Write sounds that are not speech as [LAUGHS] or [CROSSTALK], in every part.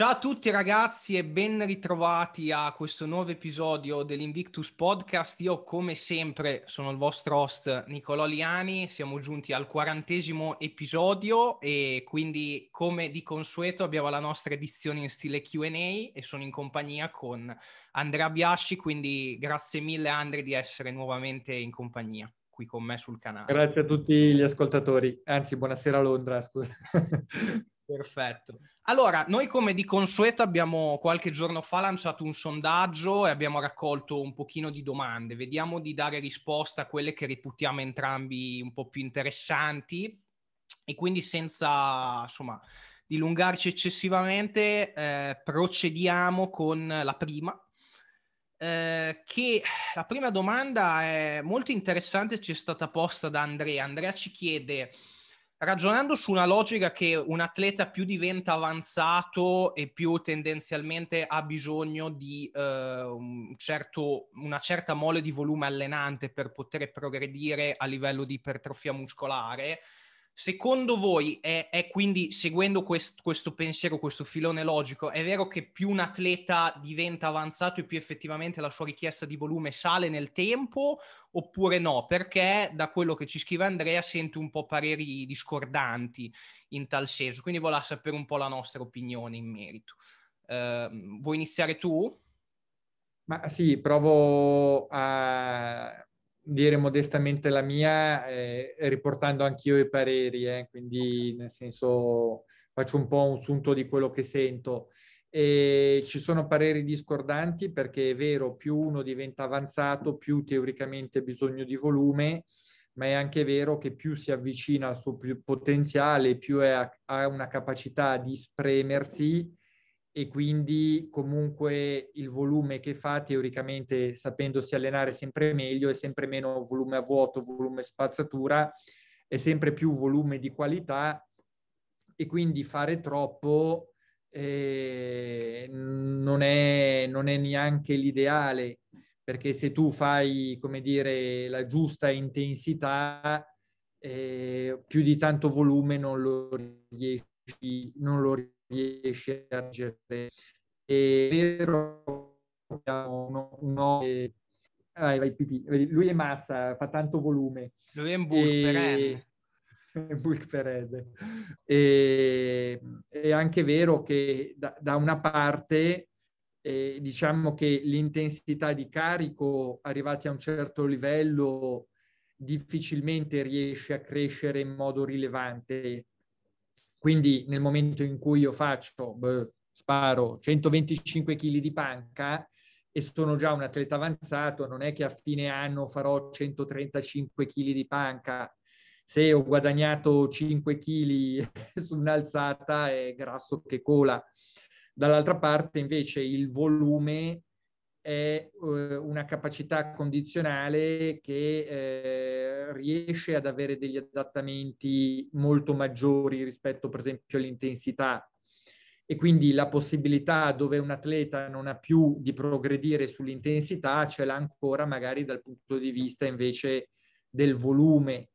Ciao a tutti ragazzi e ben ritrovati a questo nuovo episodio dell'Invictus Podcast. Io come sempre sono il vostro host Nicolò Liani, siamo giunti al quarantesimo episodio e quindi come di consueto abbiamo la nostra edizione in stile Q&A e sono in compagnia con Andrea Biasci, quindi grazie mille Andre di essere nuovamente in compagnia qui con me sul canale. Grazie a tutti gli ascoltatori, anzi buonasera Londra, scusa. [LAUGHS] Perfetto. Allora, noi come di consueto abbiamo qualche giorno fa lanciato un sondaggio e abbiamo raccolto un pochino di domande. Vediamo di dare risposta a quelle che reputiamo entrambi un po' più interessanti e quindi senza, insomma, dilungarci eccessivamente, eh, procediamo con la prima. Eh, che la prima domanda è molto interessante, ci è stata posta da Andrea. Andrea ci chiede ragionando su una logica che un atleta più diventa avanzato e più tendenzialmente ha bisogno di eh, un certo, una certa mole di volume allenante per poter progredire a livello di ipertrofia muscolare, Secondo voi è, è quindi, seguendo quest, questo pensiero, questo filone logico, è vero che più un atleta diventa avanzato e più effettivamente la sua richiesta di volume sale nel tempo oppure no? Perché da quello che ci scrive Andrea sento un po' pareri discordanti in tal senso, quindi voleva sapere un po' la nostra opinione in merito. Uh, vuoi iniziare tu? Ma sì, provo a dire modestamente la mia, eh, riportando anch'io i pareri, eh, quindi nel senso faccio un po' un sunto di quello che sento. E ci sono pareri discordanti perché è vero, più uno diventa avanzato, più teoricamente ha bisogno di volume, ma è anche vero che più si avvicina al suo potenziale, più è, ha una capacità di spremersi e quindi comunque il volume che fa teoricamente sapendosi allenare sempre meglio è sempre meno volume a vuoto, volume spazzatura, è sempre più volume di qualità e quindi fare troppo eh, non, è, non è neanche l'ideale perché se tu fai, come dire, la giusta intensità, eh, più di tanto volume non lo riesci, non lo riesci riesce a reggere. È vero abbiamo uno, uno e... ah, vai, lui è massa, fa tanto volume. Lui è un bulk e... per [LAUGHS] Bulk per Ed. E, è anche vero che da, da una parte eh, diciamo che l'intensità di carico arrivati a un certo livello difficilmente riesce a crescere in modo rilevante quindi nel momento in cui io faccio, beh, sparo 125 kg di panca e sono già un atleta avanzato, non è che a fine anno farò 135 kg di panca. Se ho guadagnato 5 kg [LAUGHS] su un'alzata è grasso che cola. Dall'altra parte invece il volume è eh, una capacità condizionale che eh, riesce ad avere degli adattamenti molto maggiori rispetto per esempio all'intensità e quindi la possibilità dove un atleta non ha più di progredire sull'intensità ce l'ha ancora magari dal punto di vista invece del volume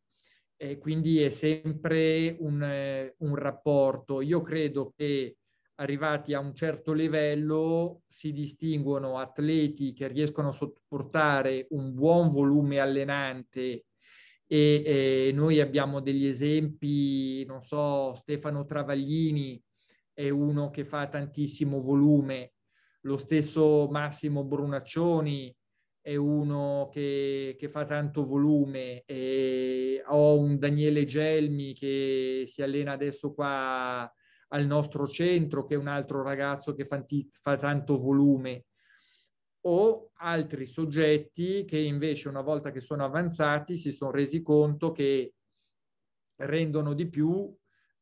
e quindi è sempre un, eh, un rapporto. Io credo che arrivati a un certo livello si distinguono atleti che riescono a sopportare un buon volume allenante e, e, noi abbiamo degli esempi, non so, Stefano Travaglini è uno che fa tantissimo volume, lo stesso Massimo Brunaccioni è uno che, che fa tanto volume, e ho un Daniele Gelmi che si allena adesso qua al nostro centro, che è un altro ragazzo che fa, fa tanto volume, o altri soggetti che invece una volta che sono avanzati si sono resi conto che rendono di più,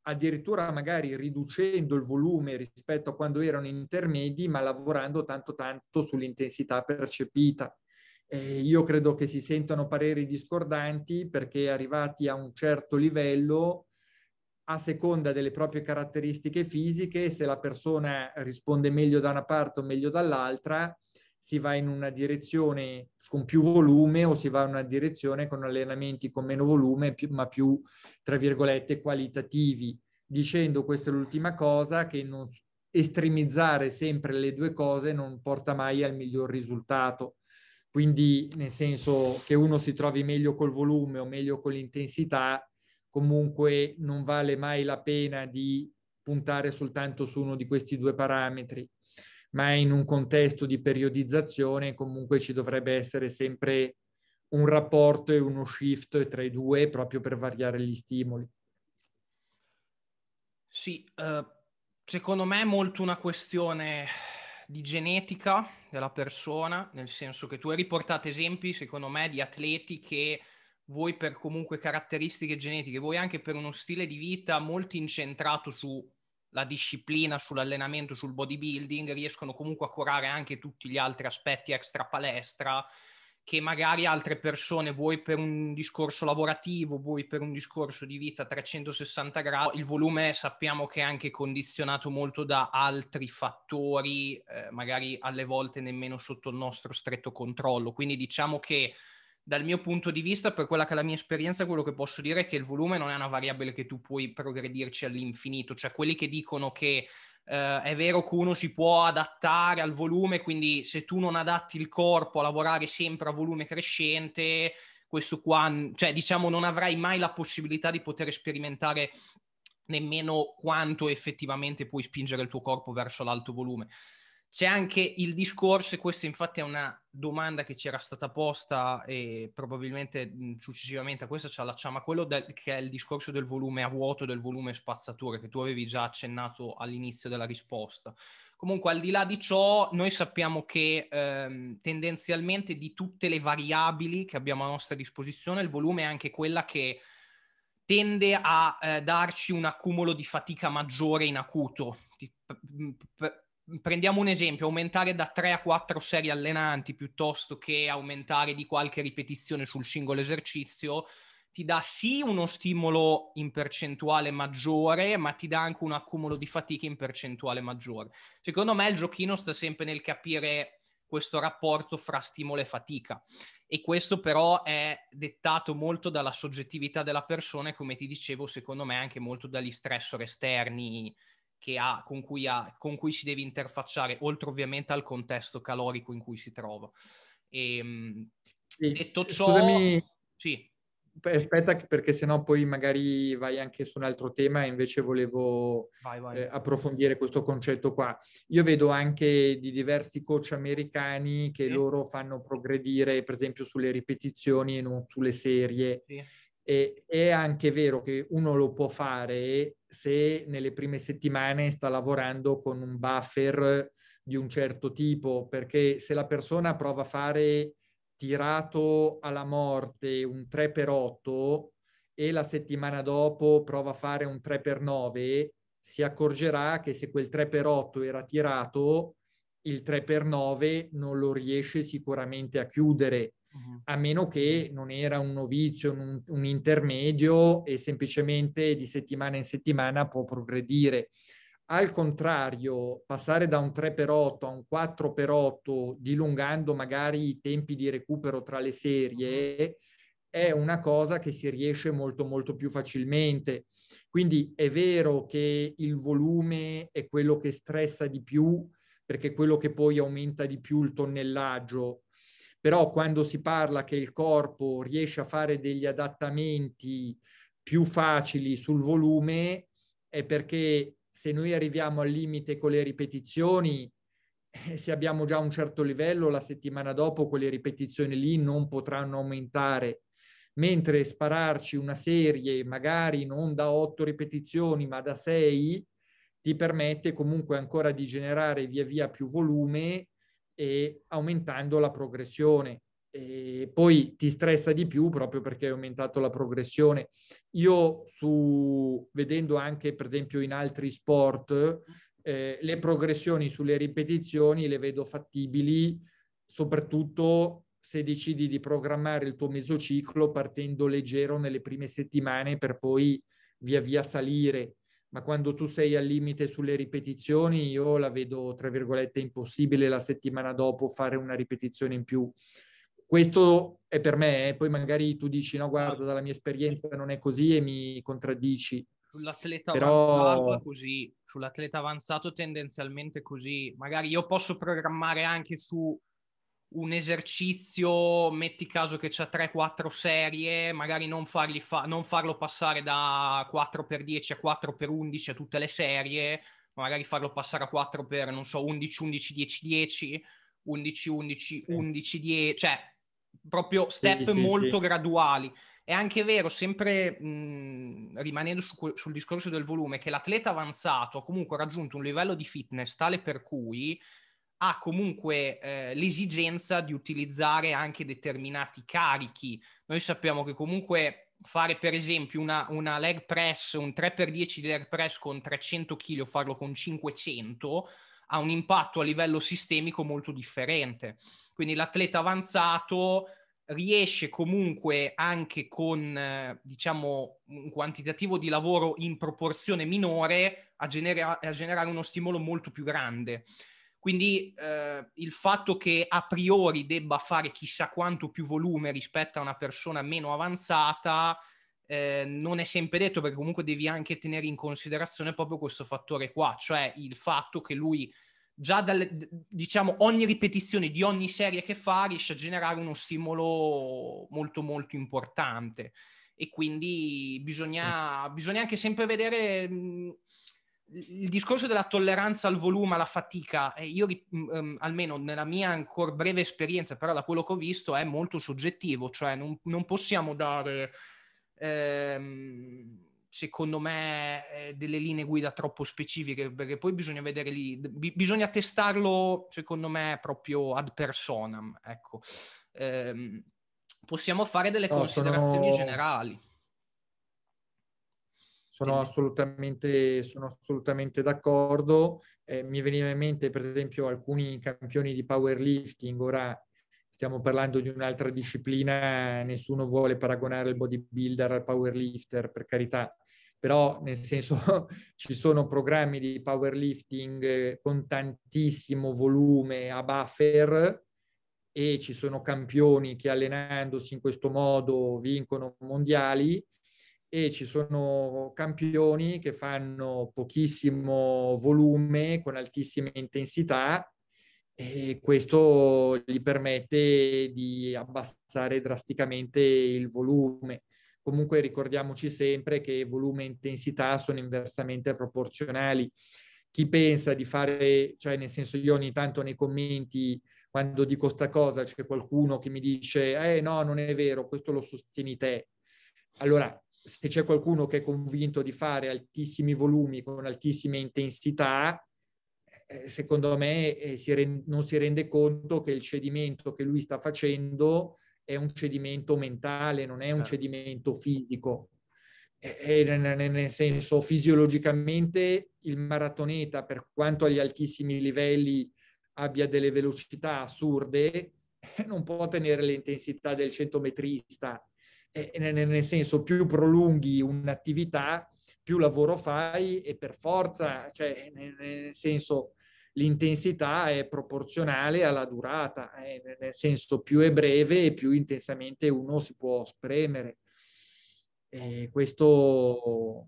addirittura magari riducendo il volume rispetto a quando erano intermedi, ma lavorando tanto tanto sull'intensità percepita. Eh, io credo che si sentano pareri discordanti perché arrivati a un certo livello a seconda delle proprie caratteristiche fisiche, se la persona risponde meglio da una parte o meglio dall'altra, si va in una direzione con più volume o si va in una direzione con allenamenti con meno volume, ma più, tra virgolette, qualitativi. Dicendo questa è l'ultima cosa, che non, estremizzare sempre le due cose non porta mai al miglior risultato. Quindi, nel senso che uno si trovi meglio col volume o meglio con l'intensità, comunque non vale mai la pena di puntare soltanto su uno di questi due parametri, ma in un contesto di periodizzazione comunque ci dovrebbe essere sempre un rapporto e uno shift tra i due proprio per variare gli stimoli. Sì, eh, secondo me è molto una questione di genetica della persona, nel senso che tu hai riportato esempi, secondo me, di atleti che voi per comunque caratteristiche genetiche, voi anche per uno stile di vita molto incentrato sulla disciplina, sull'allenamento, sul bodybuilding, riescono comunque a curare anche tutti gli altri aspetti extra palestra che magari altre persone, voi per un discorso lavorativo, voi per un discorso di vita a 360 gradi, il volume sappiamo che è anche condizionato molto da altri fattori, eh, magari alle volte nemmeno sotto il nostro stretto controllo. Quindi diciamo che dal mio punto di vista, per quella che è la mia esperienza, quello che posso dire è che il volume non è una variabile che tu puoi progredirci all'infinito, cioè quelli che dicono che eh, è vero che uno si può adattare al volume, quindi se tu non adatti il corpo a lavorare sempre a volume crescente, questo qua, cioè diciamo non avrai mai la possibilità di poter sperimentare nemmeno quanto effettivamente puoi spingere il tuo corpo verso l'alto volume. C'è anche il discorso, e questa infatti è una domanda che ci era stata posta e probabilmente mm, successivamente a questa ci allacciamo a quello del, che è il discorso del volume a vuoto, del volume spazzatura, che tu avevi già accennato all'inizio della risposta. Comunque, al di là di ciò, noi sappiamo che ehm, tendenzialmente di tutte le variabili che abbiamo a nostra disposizione, il volume è anche quella che tende a eh, darci un accumulo di fatica maggiore in acuto. p- p- Mhmm, prendiamo un esempio, aumentare da 3 a 4 serie allenanti piuttosto che aumentare di qualche ripetizione sul singolo esercizio, ti dà sì uno stimolo in percentuale maggiore, ma ti dà anche un accumulo di fatica in percentuale maggiore. Secondo me il giochino sta sempre nel capire questo rapporto fra stimolo e fatica e questo però è dettato molto dalla soggettività della persona e come ti dicevo secondo me anche molto dagli stressor esterni ha, con, cui ha, con, cui si deve interfacciare, oltre ovviamente al contesto calorico in cui si trova. E, ehm, sì, detto ciò... Scusami, sì. Aspetta, perché sennò poi magari vai anche su un altro tema e invece volevo vai, vai. Eh, approfondire questo concetto qua. Io vedo anche di diversi coach americani che sì. loro fanno progredire, per esempio, sulle ripetizioni e non sulle serie. Sì e, è anche vero che uno lo può fare se nelle prime settimane sta lavorando con un buffer di un certo tipo, perché se la persona prova a fare tirato alla morte un 3x8 e la settimana dopo prova a fare un 3x9, si accorgerà che se quel 3x8 era tirato, il 3x9 non lo riesce sicuramente a chiudere uh-huh. a meno che non era un novizio, un, un, intermedio e semplicemente di settimana in settimana può progredire. Al contrario, passare da un 3x8 a un 4x8, dilungando magari i tempi di recupero tra le serie, è una cosa che si riesce molto molto più facilmente. Quindi è vero che il volume è quello che stressa di più, perché è quello che poi aumenta di più il tonnellaggio, però quando si parla che il corpo riesce a fare degli adattamenti più facili sul volume è perché se noi arriviamo al limite con le ripetizioni, [LAUGHS] eh, se abbiamo già un certo livello, la settimana dopo quelle ripetizioni lì non potranno aumentare. Mentre spararci una serie, magari non da otto ripetizioni, ma da sei ti permette comunque ancora di generare via via più volume e aumentando la progressione. E poi ti stressa di più proprio perché hai aumentato la progressione. Io su, vedendo anche per esempio in altri sport, eh, le progressioni sulle ripetizioni le vedo fattibili, soprattutto se decidi di programmare il tuo mesociclo partendo leggero nelle prime settimane per poi via via salire ma quando tu sei al limite sulle ripetizioni, io la vedo, tra virgolette, impossibile la settimana dopo fare una ripetizione in più. Questo è per me, eh? poi magari tu dici, no, guarda, dalla mia esperienza non è così e mi contraddici. Sull'atleta Però... così, sull'atleta avanzato tendenzialmente così. Magari io posso programmare anche su un esercizio, metti caso che c'è 3-4 serie, magari non, fa- non farlo passare da 4x10 a 4x11 a tutte le serie, magari farlo passare a 4 per non so 11 11 10 10 11 11 11 10 cioè proprio step sì, sì, molto sì. graduali è anche vero sempre mh, rimanendo su, sul discorso del volume che l'atleta avanzato ha comunque raggiunto un livello di fitness tale per cui ha comunque eh, l'esigenza di utilizzare anche determinati carichi. Noi sappiamo che comunque fare per esempio una, una leg press, un 3x10 di leg press con 300 kg, farlo con 500, ha un impatto a livello sistemico molto differente. Quindi l'atleta avanzato riesce comunque anche con eh, diciamo un quantitativo di lavoro in proporzione minore a, genera- a generare uno stimolo molto più grande. Quindi eh, il fatto che a priori debba fare chissà quanto più volume rispetto a una persona meno avanzata eh, non è sempre detto perché comunque devi anche tenere in considerazione proprio questo fattore qua, cioè il fatto che lui già dal, diciamo ogni ripetizione di ogni serie che fa riesce a generare uno stimolo molto molto importante e quindi bisogna, bisogna anche sempre vedere mm, il discorso della tolleranza al volume, alla fatica, eh, io um, almeno nella mia ancora breve esperienza, però da quello che ho visto è molto soggettivo, cioè non, non possiamo dare, ehm, secondo me, eh, delle linee guida troppo specifiche, perché poi bisogna vedere lì, b- bisogna testarlo, secondo me, proprio ad personam, ecco. Eh, possiamo fare delle no, considerazioni sono... generali sono assolutamente, sono assolutamente, d'accordo. Eh, mi veniva in mente, per esempio, alcuni campioni di powerlifting. Ora stiamo parlando di un'altra disciplina, nessuno vuole paragonare il bodybuilder al powerlifter, per carità. Però, nel senso, [LAUGHS] ci sono programmi di powerlifting eh, con tantissimo volume a buffer e ci sono campioni che allenandosi in questo modo vincono mondiali e ci sono campioni che fanno pochissimo volume con altissime intensità e questo gli permette di abbassare drasticamente il volume. Comunque ricordiamoci sempre che volume e intensità sono inversamente proporzionali. Chi pensa di fare, cioè nel senso io ogni tanto nei commenti quando dico sta cosa c'è qualcuno che mi dice eh no non è vero, questo lo sostieni te. Allora se c'è qualcuno che è convinto di fare altissimi volumi con altissime intensità, eh, secondo me eh, si rend- non si rende conto che il cedimento che lui sta facendo è un cedimento mentale, non è un certo. cedimento fisico. e, nel senso, fisiologicamente il maratoneta, per quanto agli altissimi livelli abbia delle velocità assurde, [LAUGHS] non può tenere l'intensità del centometrista nel senso più prolunghi un'attività, più lavoro fai e per forza, cioè nel senso l'intensità è proporzionale alla durata, eh, nel senso più è breve e più intensamente uno si può spremere. E questo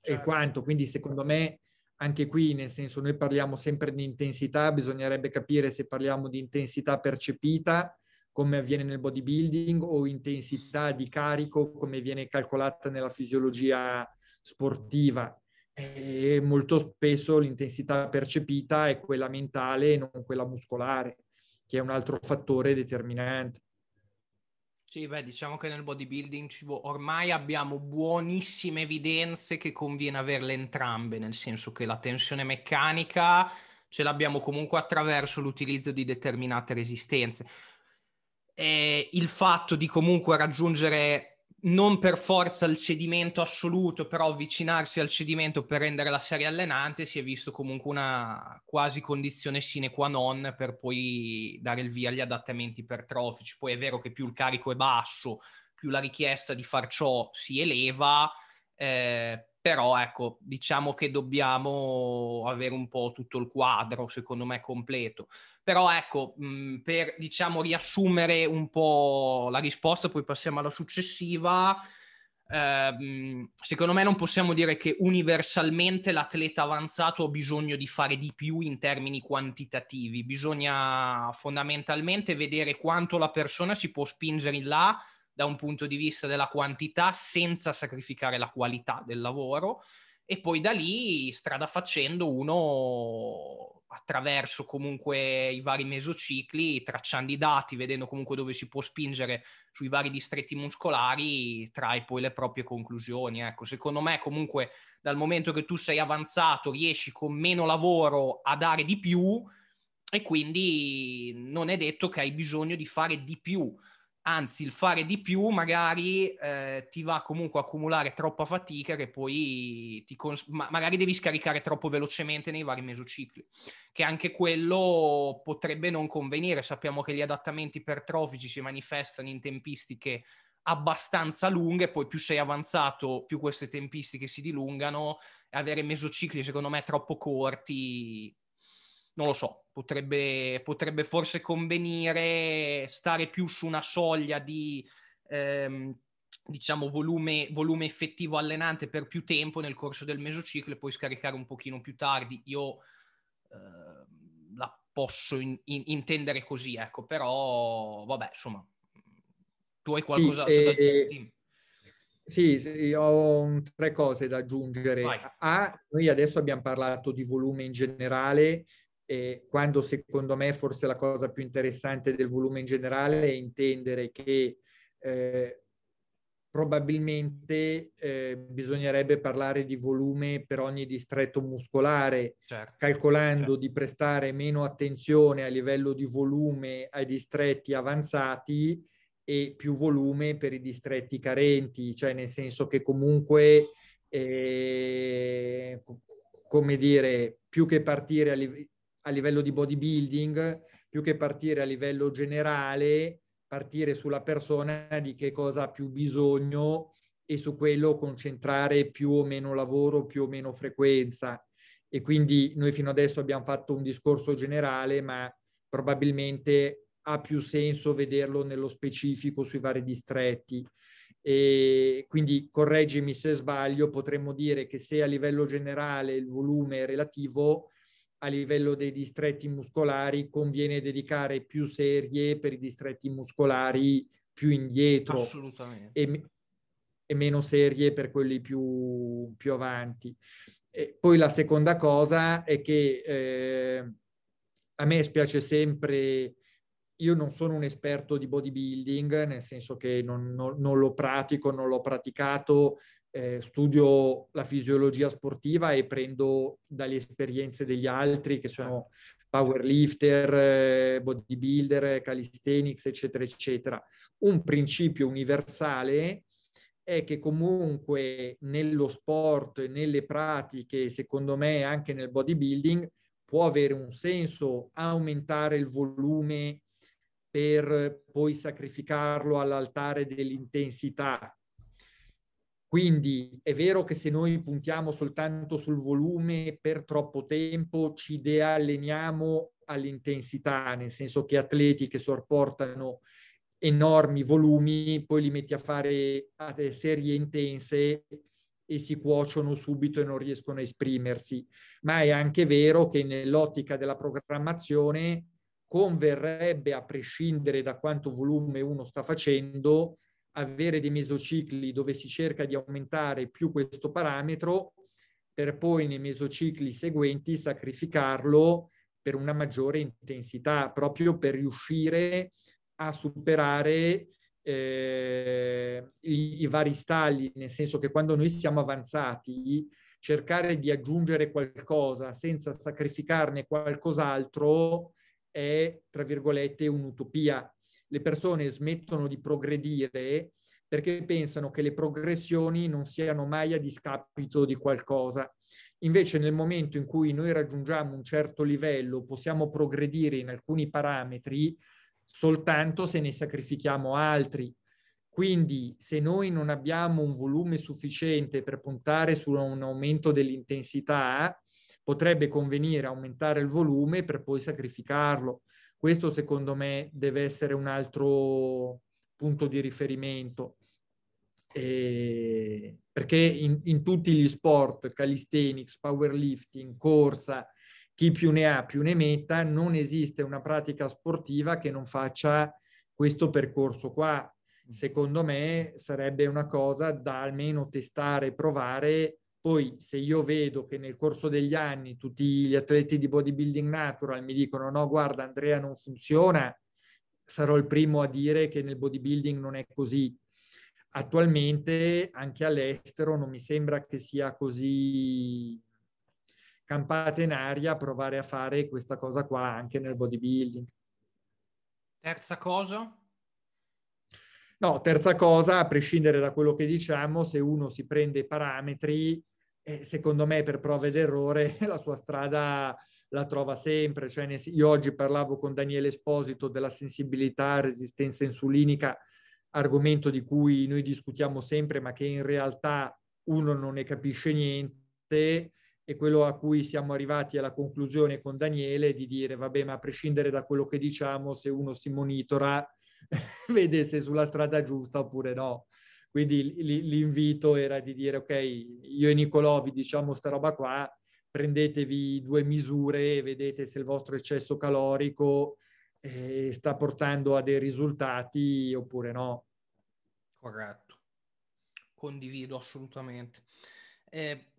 è certo. quanto, quindi secondo me anche qui, nel senso noi parliamo sempre di intensità, bisognerebbe capire se parliamo di intensità percepita come avviene nel bodybuilding o intensità di carico come viene calcolata nella fisiologia sportiva. E molto spesso l'intensità percepita è quella mentale e non quella muscolare, che è un altro fattore determinante. Sì, beh, diciamo che nel bodybuilding ormai abbiamo buonissime evidenze che conviene averle entrambe, nel senso che la tensione meccanica ce l'abbiamo comunque attraverso l'utilizzo di determinate resistenze eh, il fatto di comunque raggiungere non per forza il cedimento assoluto, però avvicinarsi al cedimento per rendere la serie allenante, si è visto comunque una quasi condizione sine qua non per poi dare il via agli adattamenti ipertrofici. Poi è vero che più il carico è basso, più la richiesta di far ciò si eleva, eh, però ecco, diciamo che dobbiamo avere un po' tutto il quadro, secondo me, completo. Però ecco, mh, mm, per diciamo riassumere un po' la risposta, poi passiamo alla successiva. Eh, secondo me non possiamo dire che universalmente l'atleta avanzato ha bisogno di fare di più in termini quantitativi, bisogna fondamentalmente vedere quanto la persona si può spingere in là da un punto di vista della quantità senza sacrificare la qualità del lavoro e poi da lì strada facendo uno attraverso comunque i vari mesocicli, tracciando i dati, vedendo comunque dove si può spingere sui vari distretti muscolari, trae poi le proprie conclusioni. Ecco, secondo me comunque dal momento che tu sei avanzato riesci con meno lavoro a dare di più e quindi non è detto che hai bisogno di fare di più anzi il fare di più magari eh, ti va comunque a accumulare troppa fatica che poi ti cons- ma- magari devi scaricare troppo velocemente nei vari mesocicli, che anche quello potrebbe non convenire. Sappiamo che gli adattamenti ipertrofici si manifestano in tempistiche abbastanza lunghe, poi più sei avanzato, più queste tempistiche si dilungano, avere mesocicli secondo me troppo corti non lo so, potrebbe, potrebbe forse convenire stare più su una soglia di ehm, diciamo volume, volume, effettivo allenante per più tempo nel corso del mesociclo e poi scaricare un pochino più tardi. Io eh, la posso in, in, intendere così, ecco, però vabbè, insomma, tu hai qualcosa sì, eh, da dire? Eh, sì, sì, ho tre cose da aggiungere. Vai. A, noi adesso abbiamo parlato di volume in generale, eh, quando secondo me forse la cosa più interessante del volume in generale è intendere che eh, probabilmente eh, bisognerebbe parlare di volume per ogni distretto muscolare, certo, calcolando certo. di prestare meno attenzione a livello di volume ai distretti avanzati e più volume per i distretti carenti, cioè nel senso che comunque, eh, come dire, più che partire a livello a livello di bodybuilding, più che partire a livello generale, partire sulla persona di che cosa ha più bisogno e su quello concentrare più o meno lavoro, più o meno frequenza. E quindi noi fino adesso abbiamo fatto un discorso generale, ma probabilmente ha più senso vederlo nello specifico sui vari distretti. E quindi correggimi se sbaglio, potremmo dire che se a livello generale il volume è relativo a livello dei distretti muscolari conviene dedicare più serie per i distretti muscolari più indietro. E, e meno serie per quelli più, più avanti. E poi la seconda cosa è che eh, a me spiace sempre, io non sono un esperto di bodybuilding, nel senso che non, non, non lo pratico, non l'ho praticato, eh, studio la fisiologia sportiva e prendo dalle esperienze degli altri che sono powerlifter, eh, bodybuilder, calisthenics, eccetera, eccetera. Un principio universale è che comunque nello sport e nelle pratiche, secondo me anche nel bodybuilding, può avere un senso aumentare il volume per poi sacrificarlo all'altare dell'intensità. Quindi è vero che se noi puntiamo soltanto sul volume per troppo tempo ci dealleniamo all'intensità, nel senso che atleti che sopportano enormi volumi, poi li metti a fare serie intense e si cuociono subito e non riescono a esprimersi. Ma è anche vero che nell'ottica della programmazione converrebbe, a prescindere da quanto volume uno sta facendo, avere dei mesocicli dove si cerca di aumentare più questo parametro per poi nei mesocicli seguenti sacrificarlo per una maggiore intensità, proprio per riuscire a superare eh, i, i vari stagli, nel senso che quando noi siamo avanzati, cercare di aggiungere qualcosa senza sacrificarne qualcos'altro è, tra virgolette, un'utopia le persone smettono di progredire perché pensano che le progressioni non siano mai a discapito di qualcosa. Invece nel momento in cui noi raggiungiamo un certo livello, possiamo progredire in alcuni parametri soltanto se ne sacrifichiamo altri. Quindi se noi non abbiamo un volume sufficiente per puntare su un aumento dell'intensità, potrebbe convenire aumentare il volume per poi sacrificarlo. Questo secondo me deve essere un altro punto di riferimento. Eh, perché in, in, tutti gli sport, calisthenics, powerlifting, corsa, chi più ne ha più ne metta, non esiste una pratica sportiva che non faccia questo percorso qua. Mm. Secondo me sarebbe una cosa da almeno testare e provare poi se io vedo che nel corso degli anni tutti gli atleti di bodybuilding natural mi dicono no, guarda Andrea non funziona, sarò il primo a dire che nel bodybuilding non è così. Attualmente anche all'estero non mi sembra che sia così campata in aria provare a fare questa cosa qua anche nel bodybuilding. Terza cosa? No, terza cosa, a prescindere da quello che diciamo, se uno si prende i parametri, eh, secondo me per prova ed errore [LAUGHS] la sua strada la trova sempre. Cioè, io oggi parlavo con Daniele Esposito della sensibilità, resistenza insulinica, argomento di cui noi discutiamo sempre, ma che in realtà uno non ne capisce niente e quello a cui siamo arrivati alla conclusione con Daniele di dire vabbè ma a prescindere da quello che diciamo se uno si monitora [LAUGHS] vede se sulla strada giusta oppure no quindi l'invito era di dire, ok, io e Nicolò vi diciamo sta roba qua, prendetevi due misure e vedete se il vostro eccesso calorico eh, sta portando a dei risultati oppure no. Corretto, condivido assolutamente. Eh,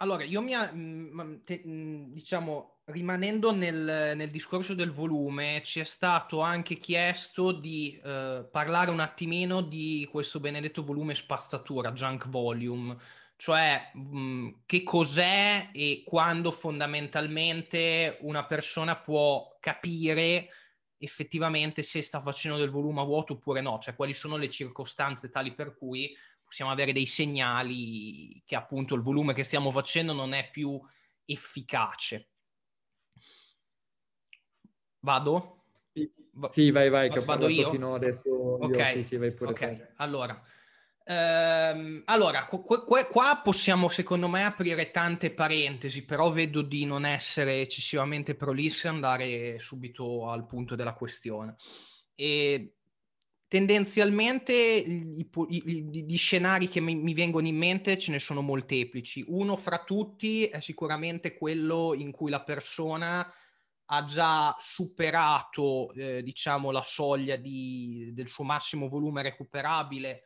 allora, io mi, ha, mm, mm, diciamo, Rimanendo nel, nel, discorso del volume, ci è stato anche chiesto di eh, parlare un attimino di questo benedetto volume spazzatura, junk volume, cioè mh, mm, che cos'è e quando fondamentalmente una persona può capire effettivamente se sta facendo del volume a vuoto oppure no, cioè quali sono le circostanze tali per cui possiamo avere dei segnali che appunto il volume che stiamo facendo non è più efficace. Vado? Sì, sì vai, vai, che vado io. fino adesso. Ok, io, sì, sì, vai pure okay. allora. Ehm, allora, qua, qua, possiamo secondo me aprire tante parentesi, però vedo di non essere eccessivamente prolisse e andare subito al punto della questione. E Tendenzialmente gli, gli, scenari che mi, mi, vengono in mente ce ne sono molteplici. Uno fra tutti è sicuramente quello in cui la persona ha già superato eh, diciamo, la soglia di, del suo massimo volume recuperabile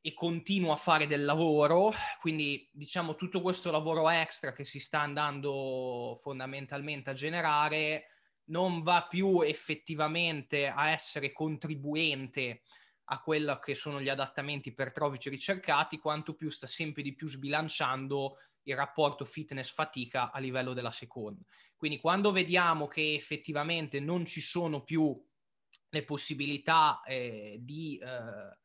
e continua a fare del lavoro, quindi diciamo tutto questo lavoro extra che si sta andando fondamentalmente a generare non va più effettivamente a essere contribuente a quello che sono gli adattamenti ipertrofici ricercati, quanto più sta sempre di più sbilanciando il rapporto fitness-fatica a livello della seconda. Quindi quando vediamo che effettivamente non ci sono più le possibilità eh, di eh,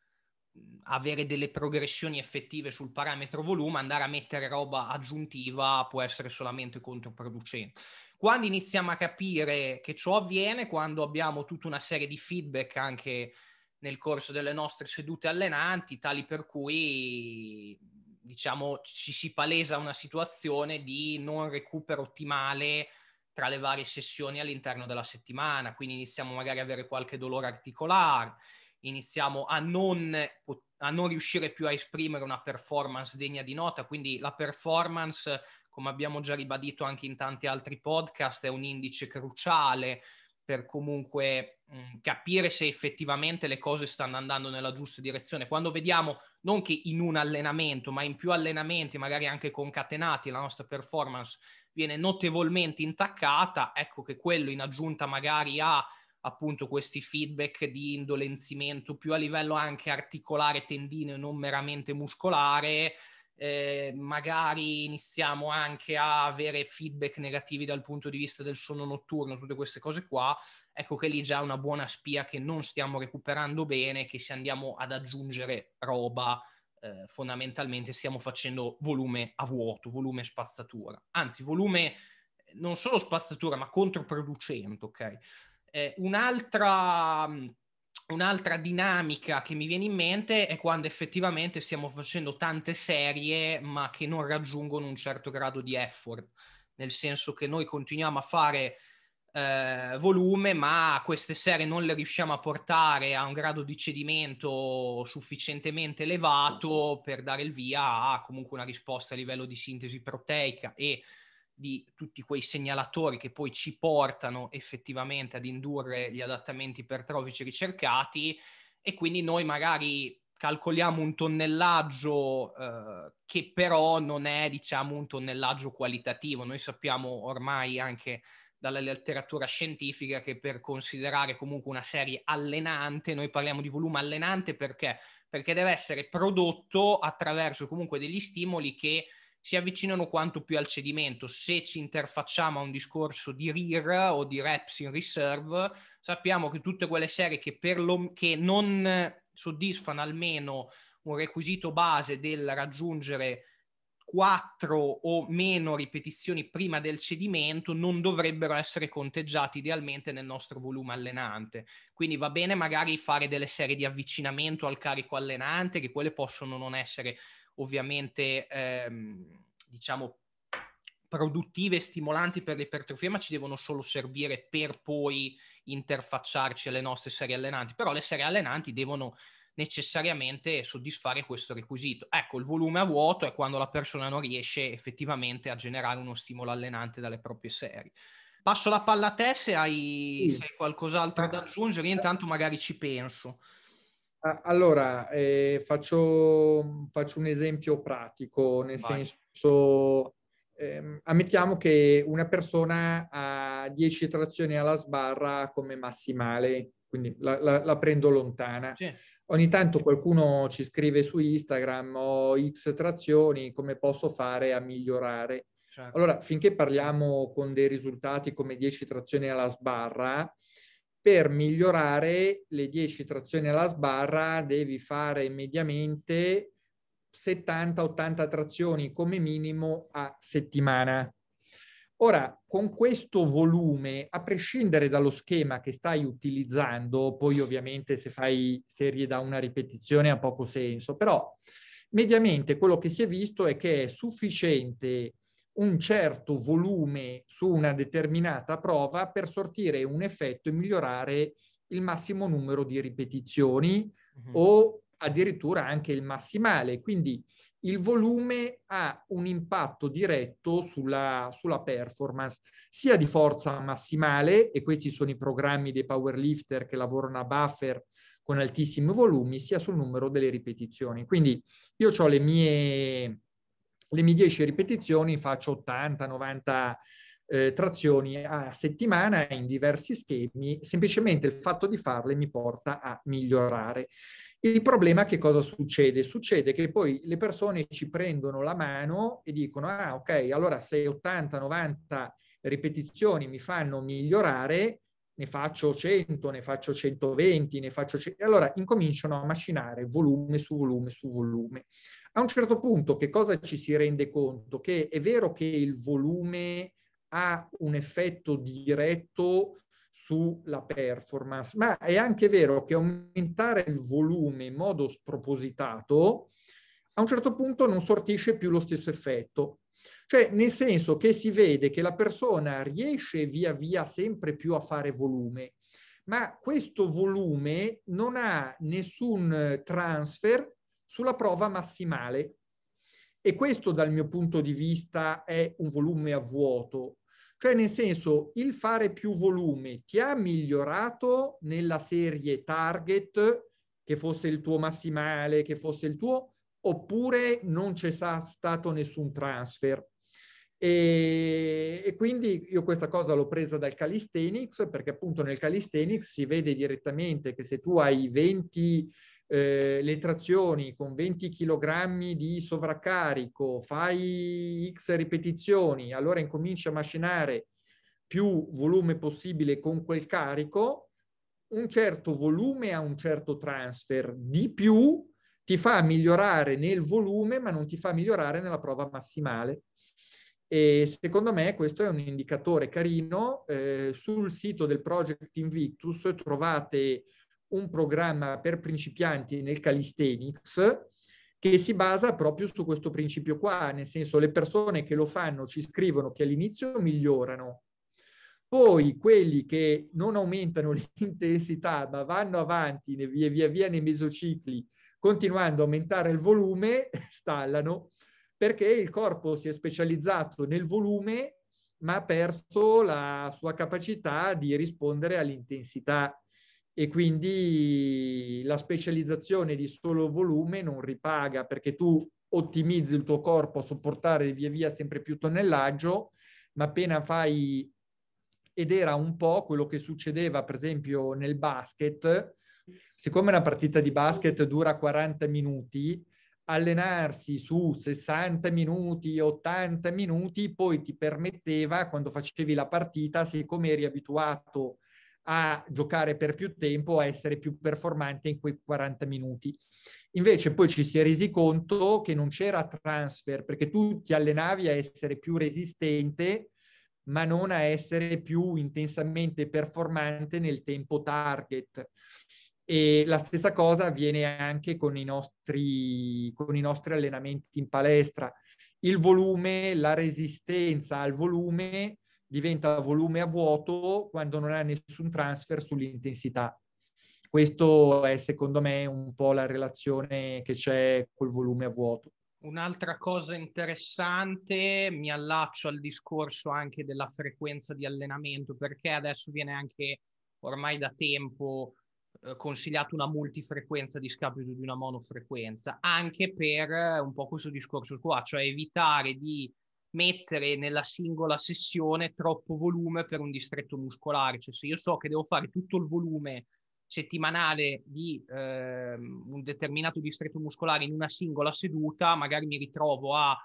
avere delle progressioni effettive sul parametro volume, andare a mettere roba aggiuntiva può essere solamente controproducente. Quando iniziamo a capire che ciò avviene, quando abbiamo tutta una serie di feedback anche nel corso delle nostre sedute allenanti, tali per cui diciamo ci si palesa una situazione di non recupero ottimale tra le varie sessioni all'interno della settimana, quindi iniziamo magari ad avere qualche dolore articolare, iniziamo a non, a non riuscire più a esprimere una performance degna di nota, quindi la performance, come abbiamo già ribadito anche in tanti altri podcast, è un indice cruciale per comunque mh, mm, capire se effettivamente le cose stanno andando nella giusta direzione. Quando vediamo non che in un allenamento, ma in più allenamenti, magari anche concatenati, la nostra performance viene notevolmente intaccata, ecco che quello in aggiunta magari a appunto questi feedback di indolenzimento più a livello anche articolare tendineo non meramente muscolare eh, magari iniziamo anche a avere feedback negativi dal punto di vista del sonno notturno, tutte queste cose qua, ecco che lì già una buona spia che non stiamo recuperando bene, che se andiamo ad aggiungere roba eh, fondamentalmente stiamo facendo volume a vuoto, volume spazzatura, anzi volume non solo spazzatura ma controproducente, ok? Eh, un'altra, mm, un'altra dinamica che mi viene in mente è quando effettivamente stiamo facendo tante serie ma che non raggiungono un certo grado di effort, nel senso che noi continuiamo a fare eh, volume, ma queste serie non le riusciamo a portare a un grado di cedimento sufficientemente elevato certo. per dare il via a comunque una risposta a livello di sintesi proteica e di tutti quei segnalatori che poi ci portano effettivamente ad indurre gli adattamenti ipertrofici ricercati e quindi noi magari calcoliamo un tonnellaggio eh, che però non è diciamo un tonnellaggio qualitativo, noi sappiamo ormai anche dalla letteratura scientifica che per considerare comunque una serie allenante, noi parliamo di volume allenante perché? Perché deve essere prodotto attraverso comunque degli stimoli che si avvicinano quanto più al cedimento. Se ci interfacciamo a un discorso di RIR o di reps in reserve, sappiamo che tutte quelle serie che, per lo, che non soddisfano almeno un requisito base del raggiungere quattro o meno ripetizioni prima del cedimento non dovrebbero essere conteggiati idealmente nel nostro volume allenante. Quindi va bene magari fare delle serie di avvicinamento al carico allenante, che quelle possono non essere ovviamente, ehm, diciamo, produttive e stimolanti per l'ipertrofia, ma ci devono solo servire per poi interfacciarci alle nostre serie allenanti. Però le serie allenanti devono necessariamente soddisfare questo requisito. Ecco, il volume a vuoto è quando la persona non riesce effettivamente a generare uno stimolo allenante dalle proprie serie. Passo la palla a te se hai, sì. se hai qualcos'altro da aggiungere, intanto magari ci penso. Allora, eh, faccio, faccio, un esempio pratico, nel Vai. senso, eh, ammettiamo che una persona ha 10 trazioni alla sbarra come massimale, quindi la, la, la prendo lontana. Sì. Ogni tanto qualcuno ci scrive su Instagram ho X trazioni, come posso fare a migliorare? Certo. Allora, finché parliamo con dei risultati come 10 trazioni alla sbarra, per migliorare le 10 trazioni alla sbarra devi fare mediamente 70-80 trazioni come minimo a settimana. Ora, con questo volume, a prescindere dallo schema che stai utilizzando, poi ovviamente se fai serie da una ripetizione ha poco senso, però mediamente quello che si è visto è che è sufficiente un certo volume su una determinata prova per sortire un effetto e migliorare il massimo numero di ripetizioni uh-huh. o addirittura anche il massimale. Quindi il volume ha un impatto diretto sulla, sulla, performance, sia di forza massimale, e questi sono i programmi dei powerlifter che lavorano a buffer con altissimi volumi, sia sul numero delle ripetizioni. Quindi io ho le mie, le mie 10 ripetizioni, faccio 80, 90 eh, trazioni a settimana in diversi schemi, semplicemente il fatto di farle mi porta a migliorare. Il problema che cosa succede? Succede che poi le persone ci prendono la mano e dicono, ah ok, allora se 80-90 ripetizioni mi fanno migliorare, ne faccio 100, ne faccio 120, ne faccio... 100. Allora incominciano a macinare volume su volume su volume. A un certo punto che cosa ci si rende conto? Che è vero che il volume ha un effetto diretto sulla performance, ma è anche vero che aumentare il volume in modo spropositato a un certo punto non sortisce più lo stesso effetto. Cioè, nel senso che si vede che la persona riesce via via sempre più a fare volume, ma questo volume non ha nessun eh, transfer sulla prova massimale. E questo dal mio punto di vista è un volume a vuoto, cioè, nel senso, il fare più volume ti ha migliorato nella serie target, che fosse il tuo massimale, che fosse il tuo, oppure non c'è stato nessun transfer. E, e, quindi io questa cosa l'ho presa dal calisthenics, perché appunto nel calisthenics si vede direttamente che se tu hai 20 eh, le trazioni con 20 kg di sovraccarico, fai x ripetizioni, allora incominci a macinare più volume possibile con quel carico, un certo volume a un certo transfer di più ti fa migliorare nel volume ma non ti fa migliorare nella prova massimale. E secondo me questo è un indicatore carino. Eh, sul sito del Project Invictus trovate un programma per principianti nel calisthenics che si basa proprio su questo principio qua, nel senso le persone che lo fanno ci scrivono che all'inizio migliorano, poi quelli che non aumentano [LAUGHS] l'intensità ma vanno avanti via via, via nei mesocicli, continuando a aumentare il volume, [LAUGHS] stallano, perché il corpo si è specializzato nel volume ma ha perso la sua capacità di rispondere all'intensità e quindi la specializzazione di solo volume non ripaga perché tu ottimizzi il tuo corpo a sopportare via via sempre più tonnellaggio, ma appena fai ed era un po' quello che succedeva per esempio nel basket, siccome una partita di basket dura 40 minuti, allenarsi su 60 minuti, 80 minuti, poi ti permetteva, quando facevi la partita, siccome eri abituato a a giocare per più tempo, a essere più performante in quei 40 minuti. Invece poi ci si è resi conto che non c'era transfer, perché tu ti allenavi a essere più resistente, ma non a essere più intensamente performante nel tempo target. E la stessa cosa avviene anche con i nostri, con i nostri allenamenti in palestra. Il volume, la resistenza al volume diventa volume a vuoto quando non ha nessun transfer sull'intensità. Questo è secondo me un po' la relazione che c'è col volume a vuoto. Un'altra cosa interessante, mi allaccio al discorso anche della frequenza di allenamento, perché adesso viene anche ormai da tempo eh, consigliato una multifrequenza di scapito di una monofrequenza, anche per eh, un po' questo discorso qua, cioè evitare di mettere nella singola sessione troppo volume per un distretto muscolare. Cioè, se io so che devo fare tutto il volume settimanale di eh, un determinato distretto muscolare in una singola seduta, magari mi ritrovo a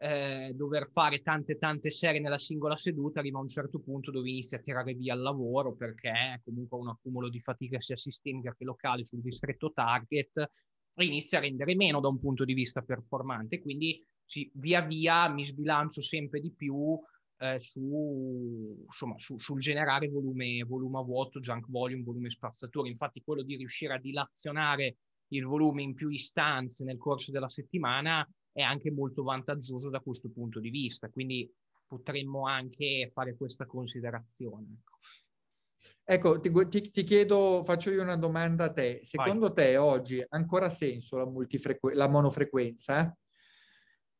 eh, dover fare tante tante serie nella singola seduta, arriva a un certo punto dove inizia a tirare via il lavoro perché comunque ho un accumulo di fatica sia sistemica che locale sul distretto target e inizia a rendere meno da un punto di vista performante. Quindi ci, via via mi sbilancio sempre di più eh, su, insomma, su, sul generare volume, volume a vuoto, junk volume, volume spazzatura. Infatti quello di riuscire a dilazionare il volume in più istanze nel corso della settimana è anche molto vantaggioso da questo punto di vista. Quindi potremmo anche fare questa considerazione. Ecco, ecco ti, ti, ti chiedo, faccio io una domanda a te. Secondo Vai. te oggi ha ancora senso la, la monofrequenza?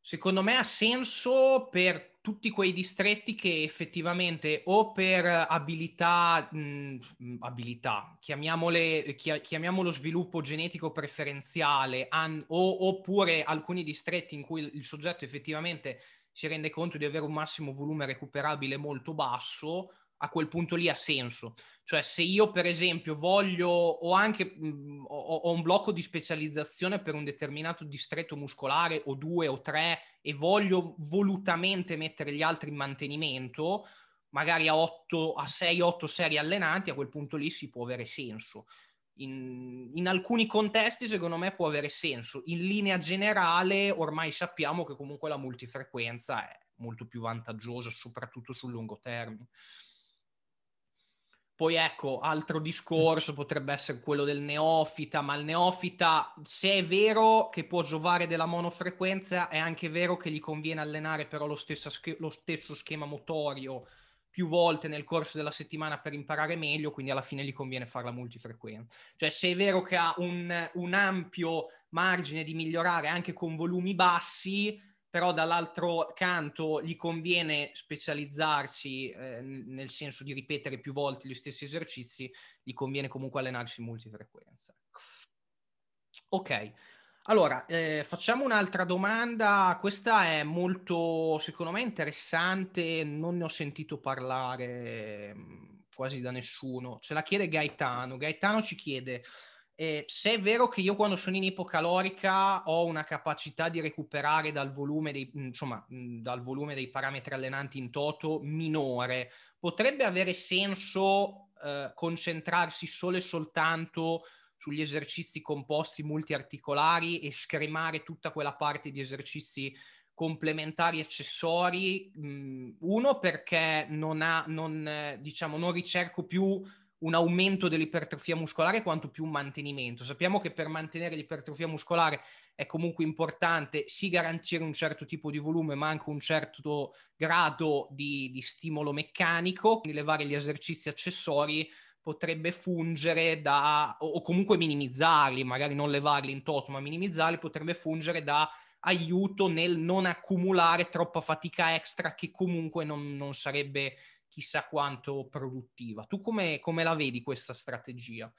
Secondo me ha senso per tutti quei distretti che effettivamente o per abilità, mh, mm, abilità chiamiamole, chiamiamolo sviluppo genetico preferenziale, an, o, oppure alcuni distretti in cui il soggetto effettivamente si rende conto di avere un massimo volume recuperabile molto basso, a quel punto lì ha senso. Cioè, se io, per esempio, voglio o anche mh, mm, ho, ho, un blocco di specializzazione per un determinato distretto muscolare o due o tre e voglio volutamente mettere gli altri in mantenimento, magari a 8 a 6, 8 serie allenanti, a quel punto lì si può avere senso. In, in alcuni contesti, secondo me, può avere senso. In linea generale, ormai sappiamo che comunque la multifrequenza è molto più vantaggiosa, soprattutto sul lungo termine. Poi ecco, altro discorso potrebbe essere quello del neofita, ma il neofita, se è vero che può giovare della monofrequenza, è anche vero che gli conviene allenare però lo stesso, lo stesso schema motorio più volte nel corso della settimana per imparare meglio, quindi alla fine gli conviene farla multifrequenza. Cioè, se è vero che ha un, un ampio margine di migliorare anche con volumi bassi, però dall'altro canto gli conviene specializzarsi eh, nel senso di ripetere più volte gli stessi esercizi, gli conviene comunque allenarsi in multifrequenza. Ecco. Ok, allora eh, facciamo un'altra domanda, questa è molto secondo me interessante, non ne ho sentito parlare mm, quasi da nessuno, ce la chiede Gaetano, Gaetano ci chiede eh, se è vero che io quando sono in ipocalorica ho una capacità di recuperare dal volume dei, insomma, dal volume dei parametri allenanti in toto minore, potrebbe avere senso eh, concentrarsi solo e soltanto sugli esercizi composti multiarticolari e scremare tutta quella parte di esercizi complementari accessori. Mh, uno perché non, ha, non, eh, diciamo, non ricerco più un aumento dell'ipertrofia muscolare quanto più un mantenimento. Sappiamo che per mantenere l'ipertrofia muscolare è comunque importante sì garantire un certo tipo di volume, ma anche un certo grado di, di stimolo meccanico, quindi levare gli esercizi accessori potrebbe fungere da, o comunque minimizzarli, magari non levarli in toto, ma minimizzarli potrebbe fungere da aiuto nel non accumulare troppa fatica extra che comunque non, non sarebbe chissà quanto produttiva. Tu come, come la vedi questa strategia?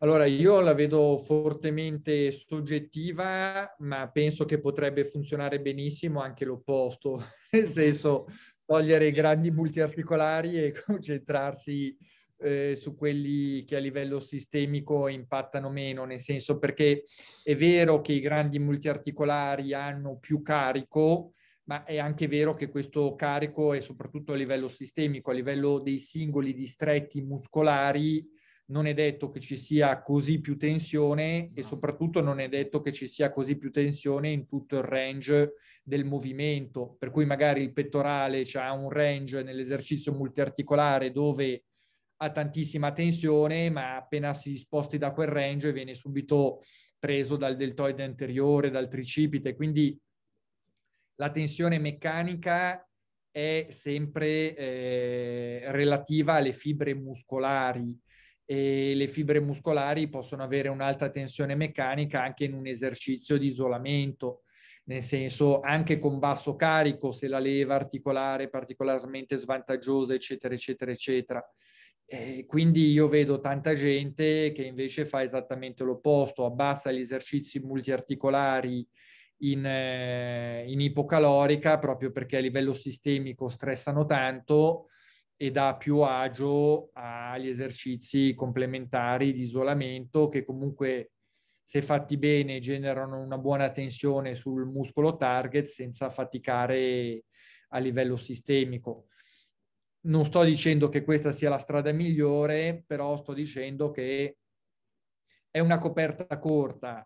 Allora, io la vedo fortemente soggettiva, ma penso che potrebbe funzionare benissimo anche l'opposto, [LAUGHS] nel senso togliere i grandi multiarticolari e [LAUGHS] concentrarsi eh, su quelli che a livello sistemico impattano meno, nel senso perché è vero che i grandi multiarticolari hanno più carico, ma è anche vero che questo carico è soprattutto a livello sistemico, a livello dei singoli distretti muscolari, non è detto che ci sia così più tensione e soprattutto non è detto che ci sia così più tensione in tutto il range del movimento, per cui magari il pettorale ha un range nell'esercizio multiarticolare dove ha tantissima tensione, ma appena si sposti da quel range viene subito preso dal deltoide anteriore, dal tricipite, quindi la tensione meccanica è sempre eh, relativa alle fibre muscolari e le fibre muscolari possono avere un'alta tensione meccanica anche in un esercizio di isolamento nel senso anche con basso carico se la leva articolare è particolarmente svantaggiosa, eccetera, eccetera, eccetera. E quindi io vedo tanta gente che invece fa esattamente l'opposto, abbassa gli esercizi multiarticolari in, eh, in ipocalorica proprio perché a livello sistemico stressano tanto e dà più agio agli esercizi complementari di isolamento che comunque se fatti bene generano una buona tensione sul muscolo target senza faticare a livello sistemico. Non sto dicendo che questa sia la strada migliore, però sto dicendo che è una coperta corta,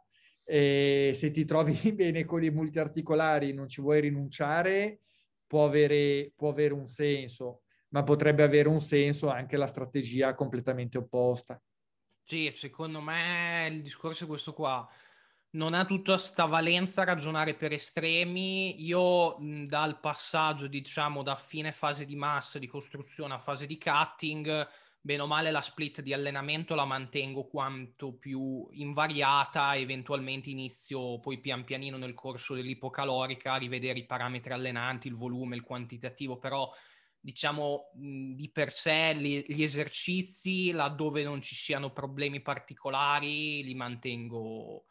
e se ti trovi [LAUGHS] bene con i multiarticolari, non ci vuoi rinunciare, può avere, può avere un senso, ma potrebbe avere un senso anche la strategia completamente opposta. Sì, secondo me il discorso è questo qua. Non ha tutta sta valenza ragionare per estremi. Io dal passaggio, diciamo, da fine fase di massa di costruzione a fase di cutting, bene o male la split di allenamento la mantengo quanto più invariata, eventualmente inizio poi pian pianino nel corso dell'ipocalorica a rivedere i parametri allenanti, il volume, il quantitativo, però diciamo di per sé li, gli esercizi laddove non ci siano problemi particolari li mantengo,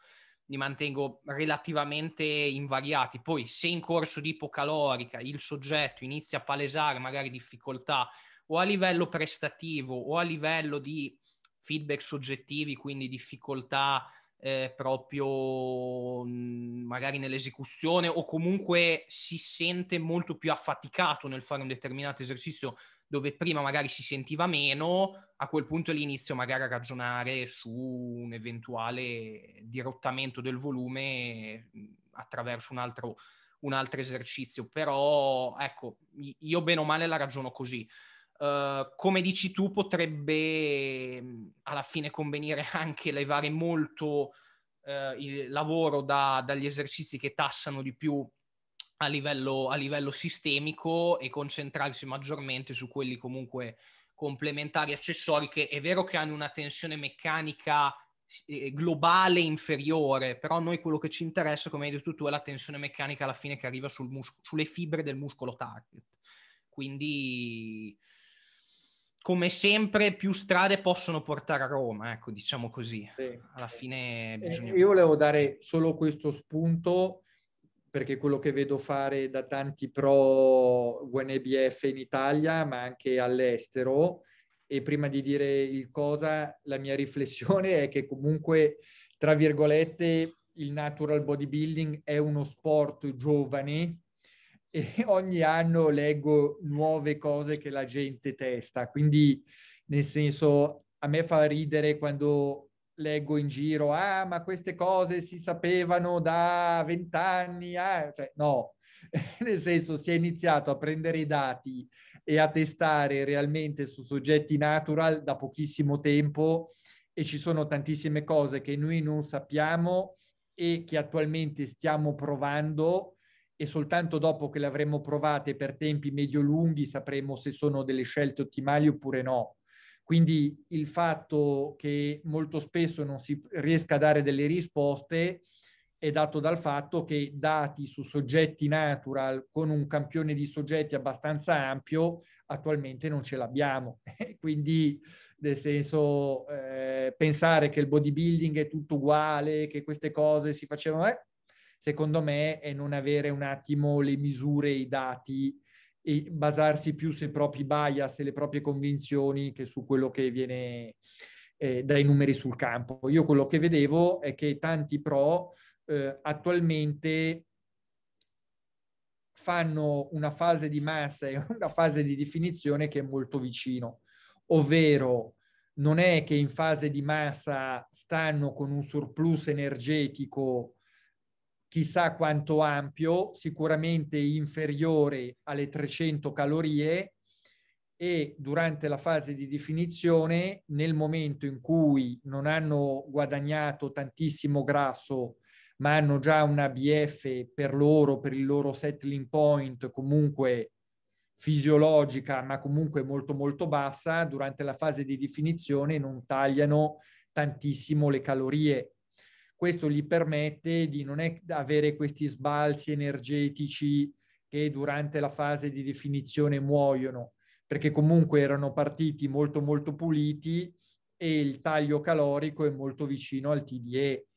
li mantengo relativamente invariati. Poi se in corso di ipocalorica il soggetto inizia a palesare magari difficoltà o a livello prestativo o a livello di feedback soggettivi, quindi difficoltà eh, proprio mh, mm, magari nell'esecuzione o comunque si sente molto più affaticato nel fare un determinato esercizio dove prima magari si sentiva meno, a quel punto lì inizio magari a ragionare su un eventuale dirottamento del volume mm, attraverso un altro, un altro esercizio. Però ecco, io bene o male la ragiono così. Eh, come dici tu, potrebbe mm, alla fine convenire [LAUGHS] anche levare molto uh, il lavoro da, dagli esercizi che tassano di più a livello, a livello, sistemico e concentrarsi maggiormente su quelli comunque complementari accessori che è vero che hanno una tensione meccanica eh, globale inferiore, però noi quello che ci interessa, come hai detto tu, è la tensione meccanica alla fine che arriva sul mus- sulle fibre del muscolo target. Quindi come sempre più strade possono portare a Roma, ecco, diciamo così. Sì. Alla fine eh, bisogna... Io volevo dare solo questo spunto perché quello che vedo fare da tanti pro UNBF in Italia, ma anche all'estero, e prima di dire il cosa, la mia riflessione è che comunque, tra virgolette, il natural bodybuilding è uno sport giovane, e [LAUGHS] ogni anno leggo nuove cose che la gente testa, quindi nel senso a me fa ridere quando leggo in giro, ah ma queste cose si sapevano da vent'anni, ah. cioè, no, [LAUGHS] nel senso si è iniziato a prendere i dati e a testare realmente su soggetti natural da pochissimo tempo e ci sono tantissime cose che noi non sappiamo e che attualmente stiamo provando e soltanto dopo che le avremo provate per tempi medio-lunghi sapremo se sono delle scelte ottimali oppure no. Quindi il fatto che molto spesso non si riesca a dare delle risposte è dato dal fatto che dati su soggetti natural con un campione di soggetti abbastanza ampio attualmente non ce l'abbiamo. [LAUGHS] Quindi nel senso eh, pensare che il bodybuilding è tutto uguale, che queste cose si facevano, eh, secondo me è non avere un attimo le misure, i dati e basarsi più sui propri bias e le proprie convinzioni che su quello che viene eh, dai numeri sul campo. Io quello che vedevo è che tanti pro eh, attualmente fanno una fase di massa e una fase di definizione che è molto vicino, ovvero non è che in fase di massa stanno con un surplus energetico chissà quanto ampio, sicuramente inferiore alle 300 calorie e durante la fase di definizione, nel momento in cui non hanno guadagnato tantissimo grasso, ma hanno già una BF per loro, per il loro settling point comunque fisiologica, ma comunque molto molto bassa, durante la fase di definizione non tagliano tantissimo le calorie questo gli permette di non avere questi sbalzi energetici che durante la fase di definizione muoiono, perché comunque erano partiti molto molto puliti e il taglio calorico è molto vicino al TDE.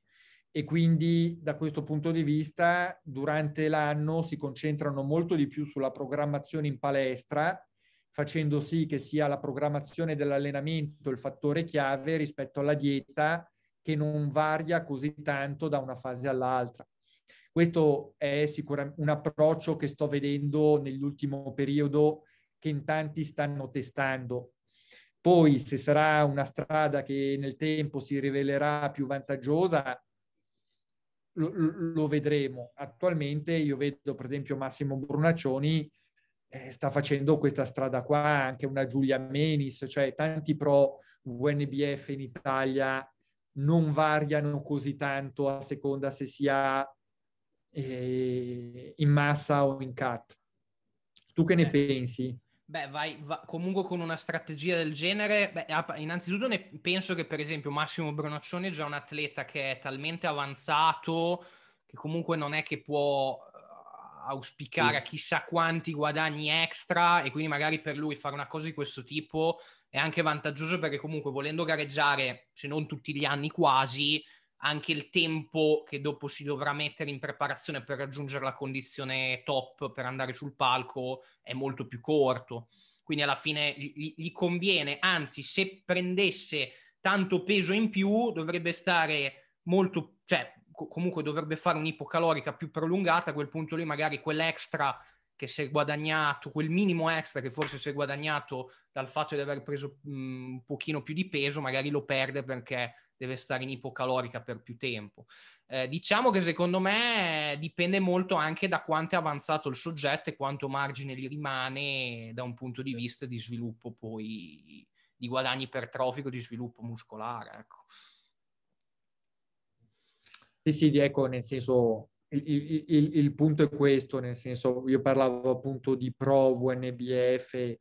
E quindi da questo punto di vista durante l'anno si concentrano molto di più sulla programmazione in palestra, facendo sì che sia la programmazione dell'allenamento il fattore chiave rispetto alla dieta che non varia così tanto da una fase all'altra. Questo è sicuramente un approccio che sto vedendo nell'ultimo periodo che in tanti stanno testando. Poi se sarà una strada che nel tempo si rivelerà più vantaggiosa, lo, lo vedremo. Attualmente io vedo per esempio Massimo Brunaccioni eh, sta facendo questa strada qua, anche una Giulia Menis, cioè tanti pro VNBF in Italia non variano così tanto a seconda se sia eh, in massa o in cut. Tu che ne pensi? Beh, vai, va, comunque con una strategia del genere, beh, innanzitutto ne penso che per esempio Massimo Bronaccione è già un atleta che è talmente avanzato che comunque non è che può auspicare a chissà quanti guadagni extra e quindi magari per lui fare una cosa di questo tipo è anche vantaggioso perché comunque volendo gareggiare, se non tutti gli anni quasi, anche il tempo che dopo si dovrà mettere in preparazione per raggiungere la condizione top per andare sul palco è molto più corto. Quindi alla fine gli, gli conviene, anzi se prendesse tanto peso in più dovrebbe stare molto, cioè comunque dovrebbe fare un'ipocalorica più prolungata, a quel punto lì magari quell'extra che si è guadagnato, quel minimo extra che forse si è guadagnato dal fatto di aver preso un pochino più di peso, magari lo perde perché deve stare in ipocalorica per più tempo. Eh, diciamo che secondo me eh, dipende molto anche da quanto è avanzato il soggetto e quanto margine gli rimane da un punto di vista di sviluppo poi di guadagni ipertrofico di sviluppo muscolare, ecco. Sì, sì, ecco, nel senso, il, il, il, il, punto è questo, nel senso, io parlavo appunto di Provo, NBF,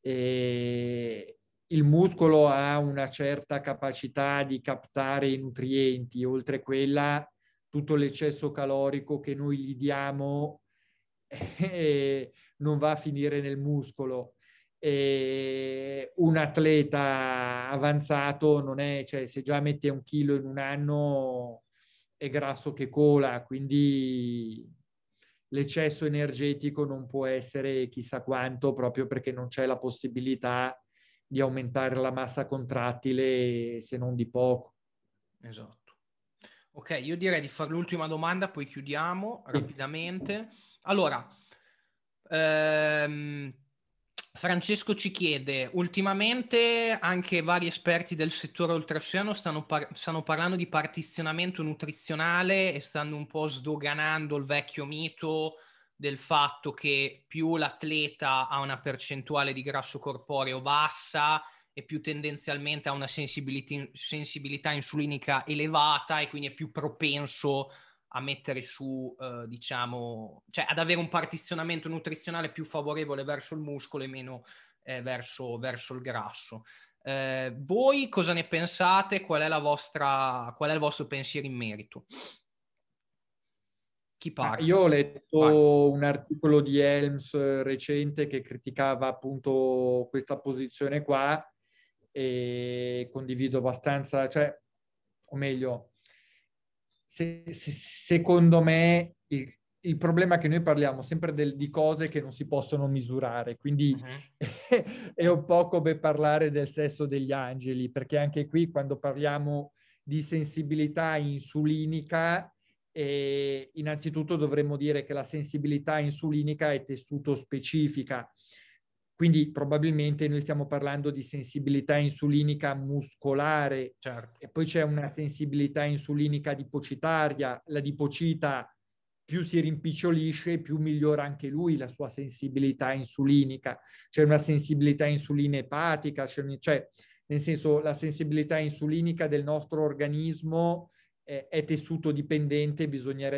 e il muscolo ha una certa capacità di captare i nutrienti, oltre quella tutto l'eccesso calorico che noi gli diamo eh, non va a finire nel muscolo. Eh, un atleta avanzato non è, cioè se già mette un chilo in un anno è grasso che cola, quindi l'eccesso energetico non può essere chissà quanto proprio perché non c'è la possibilità di aumentare la massa contrattile se non di poco. Esatto. Ok, io direi di fare l'ultima domanda, poi chiudiamo rapidamente. Allora, ehm, Francesco ci chiede, ultimamente anche vari esperti del settore oltreoceano stanno, par- stanno, parlando di partizionamento nutrizionale e stanno un po' sdoganando il vecchio mito del fatto che più l'atleta ha una percentuale di grasso corporeo bassa e più tendenzialmente ha una sensibilità insulinica elevata e quindi è più propenso a a mettere su, eh, diciamo, cioè ad avere un partizionamento nutrizionale più favorevole verso il muscolo e meno eh, verso, verso, il grasso. Eh, voi cosa ne pensate? Qual è, la vostra, qual è, il vostro pensiero in merito? Chi parla? Ah, io ho letto Vai. un articolo di Helms eh, recente che criticava appunto questa posizione qua e condivido abbastanza, cioè, o meglio, se, se, secondo me il, il, problema è che noi parliamo sempre del, di cose che non si possono misurare, quindi uh-huh. [LAUGHS] è un po' come parlare del sesso degli angeli, perché anche qui quando parliamo di sensibilità insulinica e innanzitutto dovremmo dire che la sensibilità insulinica è tessuto specifica, quindi probabilmente noi stiamo parlando di sensibilità insulinica muscolare certo. e poi c'è una sensibilità insulinica dipocitaria. La dipocita più si rimpicciolisce, più migliora anche lui la sua sensibilità insulinica. C'è una sensibilità insulina epatica, cioè nel senso la sensibilità insulinica del nostro organismo è, tessuto dipendente,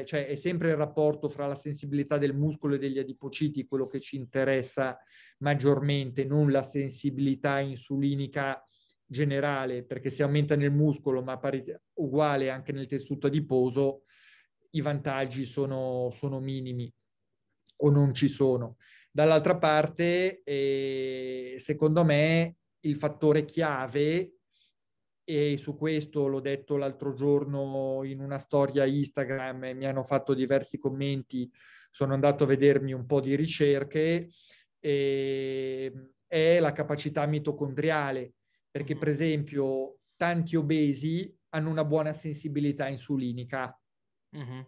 cioè è sempre il rapporto fra la sensibilità del muscolo e degli adipociti quello che ci interessa maggiormente, non la sensibilità insulinica generale, perché se aumenta nel muscolo ma parite- uguale anche nel tessuto adiposo, i vantaggi sono, sono minimi o non ci sono. Dall'altra parte, eh, secondo me, il fattore chiave e su questo l'ho detto l'altro giorno in una storia Instagram, mi hanno fatto diversi commenti, sono andato a vedermi un po' di ricerche, ehm, è la capacità mitocondriale, perché mm-hmm. per esempio tanti obesi hanno una buona sensibilità insulinica. Uh-huh.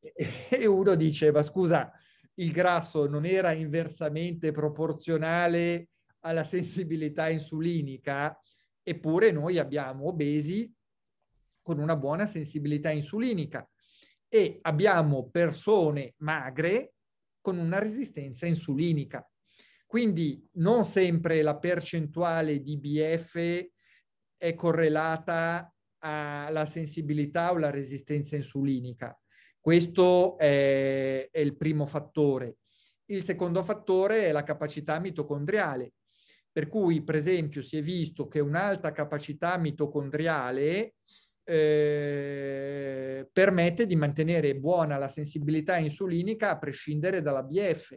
[LAUGHS] E uno dice, ma scusa, il grasso non era inversamente proporzionale alla sensibilità insulinica? Eppure noi abbiamo obesi con una buona sensibilità insulinica e abbiamo persone magre con una resistenza insulinica. Quindi non sempre la percentuale di BF è correlata alla sensibilità o alla resistenza insulinica. Questo è, è il primo fattore. Il secondo fattore è la capacità mitocondriale. Per cui, per esempio, si è visto che un'alta capacità mitocondriale eh, permette di mantenere buona la sensibilità insulinica a prescindere dalla BF.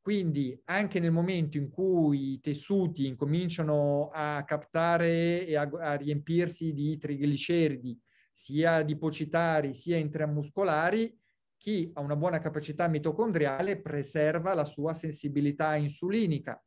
Quindi anche nel momento in cui i tessuti incominciano a captare e a, a riempirsi di trigliceridi, sia dipocitari sia intramuscolari, chi ha una buona capacità mitocondriale preserva la sua sensibilità insulinica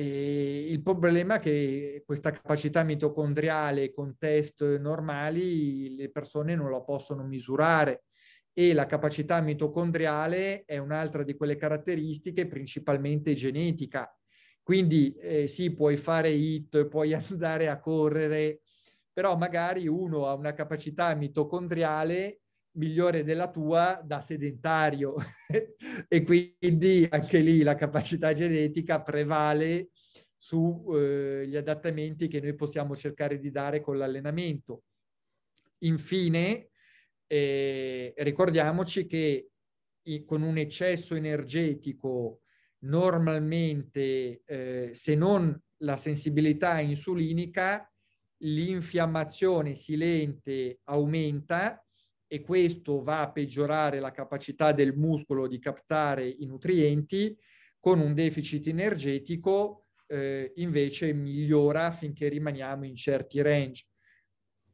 e il problema è che questa capacità mitocondriale con test normali le persone non la possono misurare e la capacità mitocondriale è un'altra di quelle caratteristiche principalmente genetica. Quindi eh, sì, puoi fare hit, puoi [LAUGHS] andare a correre, però magari uno ha una capacità mitocondriale migliore della tua da sedentario [LAUGHS] e quindi anche lì la capacità genetica prevale sugli eh, adattamenti che noi possiamo cercare di dare con l'allenamento. Infine, eh, ricordiamoci che con un eccesso energetico normalmente, eh, se non la sensibilità insulinica, l'infiammazione silente aumenta e questo va a peggiorare la capacità del muscolo di captare i nutrienti, con un deficit energetico eh, invece migliora finché rimaniamo in certi range.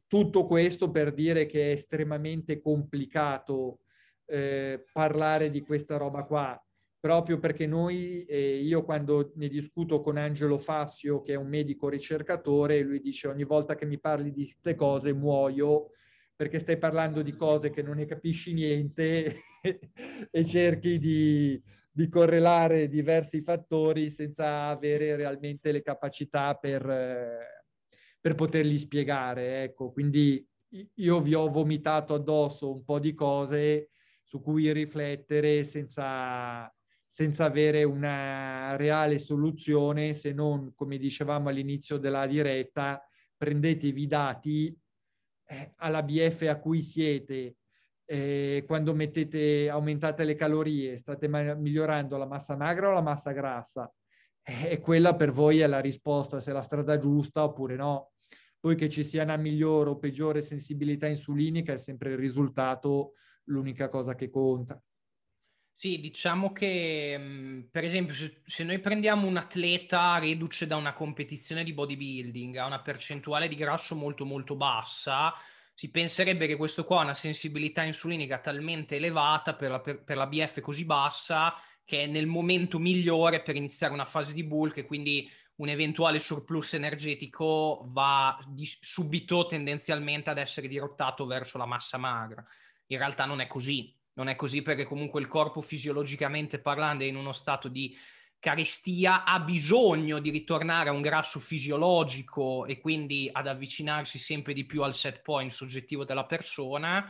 Tutto questo per dire che è estremamente complicato eh, parlare di questa roba qua, proprio perché noi, eh, io quando ne discuto con Angelo Fassio, che è un medico ricercatore, lui dice ogni volta che mi parli di queste cose muoio, perché stai parlando di cose che non ne capisci niente [LAUGHS] e cerchi di, di correlare diversi fattori senza avere realmente le capacità per, eh, per poterli spiegare. Ecco, quindi io vi ho vomitato addosso un po' di cose su cui riflettere senza, senza avere una reale soluzione se non, come dicevamo all'inizio della diretta, prendetevi i dati eh, all'ABF a cui siete, eh, quando mettete, aumentate le calorie, state ma- migliorando la massa magra o la massa grassa? Eh, e quella per voi è la risposta, se è la strada giusta oppure no. Poi che ci sia una migliore o peggiore sensibilità insulinica è sempre il risultato, l'unica cosa che conta. Sì, diciamo che mhmm, per esempio se, se, noi prendiamo un atleta reduce da una competizione di bodybuilding a una percentuale di grasso molto molto bassa, si penserebbe che questo qua ha una sensibilità insulinica talmente elevata per la, per, per la BF così bassa che è nel momento migliore per iniziare una fase di bulk e quindi un eventuale surplus energetico va di, subito tendenzialmente ad essere dirottato verso la massa magra. In realtà non è così non è così perché comunque il corpo fisiologicamente parlando è in uno stato di carestia, ha bisogno di ritornare a un grasso fisiologico e quindi ad avvicinarsi sempre di più al set point soggettivo della persona.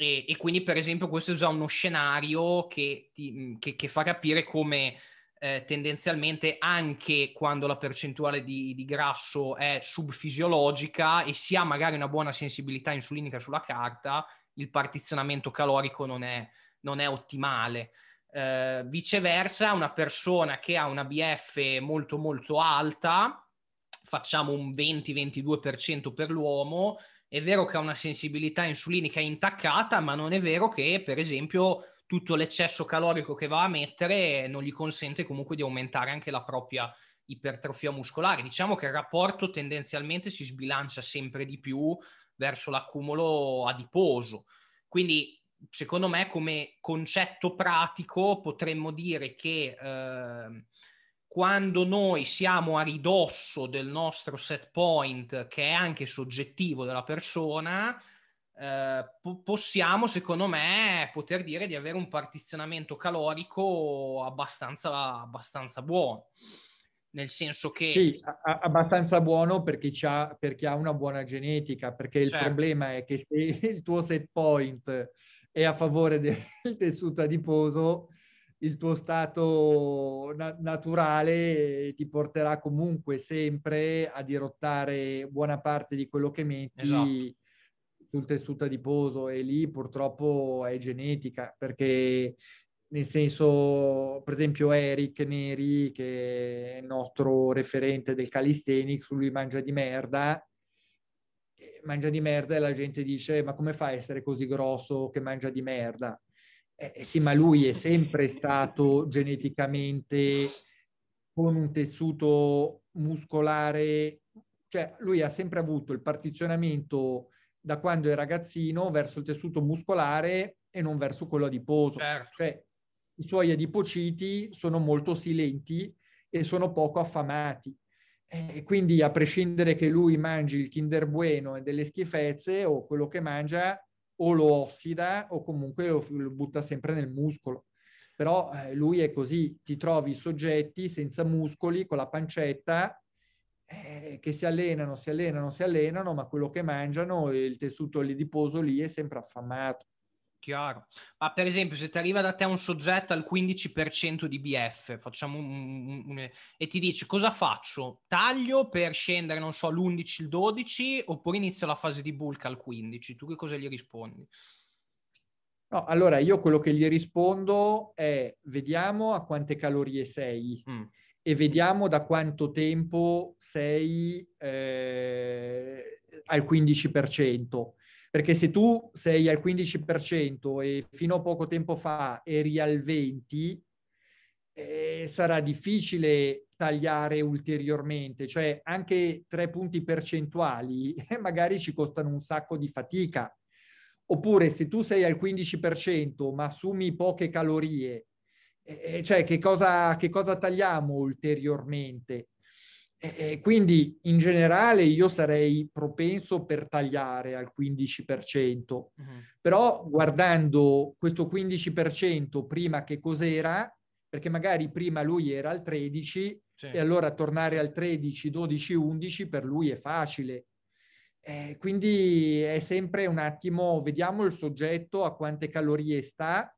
E, e quindi, per esempio, questo è già uno scenario che, ti, che, che fa capire come eh, tendenzialmente anche quando la percentuale di, di, grasso è subfisiologica e si ha magari una buona sensibilità insulinica sulla carta, il partizionamento calorico non è, non è ottimale. Eh, viceversa, una persona che ha una BF molto molto alta, facciamo un 20-22% per l'uomo, è vero che ha una sensibilità insulinica intaccata, ma non è vero che, per esempio, tutto l'eccesso calorico che va a mettere non gli consente comunque di aumentare anche la propria ipertrofia muscolare. Diciamo che il rapporto tendenzialmente si sbilancia sempre di più verso l'accumulo adiposo. Quindi, secondo me, come concetto pratico, potremmo dire che eh, quando noi siamo a ridosso del nostro set point, che è anche soggettivo della persona, eh, po- possiamo, secondo me, poter dire di avere un partizionamento calorico abbastanza, abbastanza buono nel senso che... Sì, a- abbastanza buono per chi, ha, per chi, ha, una buona genetica, perché il certo. problema è che se [LAUGHS] il tuo set point è a favore [LAUGHS] del tessuto adiposo, il tuo stato na- naturale ti porterà comunque sempre a dirottare buona parte di quello che metti esatto. sul tessuto adiposo e lì purtroppo è genetica perché nel senso, per esempio, Eric Neri, che è il nostro referente del calisthenics, lui mangia di merda, mangia di merda e la gente dice ma come fa a essere così grosso che mangia di merda? Eh, eh, sì, ma lui è sempre stato geneticamente con un tessuto muscolare, cioè lui ha sempre avuto il partizionamento da quando è ragazzino verso il tessuto muscolare e non verso quello adiposo. Certo. Cioè, i suoi adipociti sono molto silenti e sono poco affamati. Eh, e quindi a prescindere che lui mangi il Kinder Bueno e delle schifezze o quello che mangia, o lo ossida o comunque lo, lo butta sempre nel muscolo. Però eh, lui è così, ti trovi soggetti senza muscoli, con la pancetta, eh, che si allenano, si allenano, si allenano, ma quello che mangiano, il tessuto adiposo lì è sempre affamato. Chiaro. Ma per esempio, se ti arriva da te un soggetto al 15% di BF facciamo un, un, un, e ti dice cosa faccio? Taglio per scendere, non so, l'11, il 12 oppure inizio la fase di bulk al 15? Tu che cosa gli rispondi? No, allora io quello che gli rispondo è vediamo a quante calorie sei mm. e vediamo da quanto tempo sei eh, al 15%. Perché se tu sei al 15% e fino a poco tempo fa eri al 20%, eh, sarà difficile tagliare ulteriormente, cioè anche tre punti percentuali eh, [LAUGHS] magari ci costano un sacco di fatica. Oppure se tu sei al 15% ma assumi poche calorie, eh, eh, cioè che cosa, che cosa tagliamo ulteriormente? E quindi in generale io sarei propenso per tagliare al 15%, uh-huh. Mm-hmm. però guardando questo 15% prima che cos'era, perché magari prima lui era al 13 sì. e allora tornare al 13, 12, 11 per lui è facile. Eh, quindi è sempre un attimo, vediamo il soggetto a quante calorie sta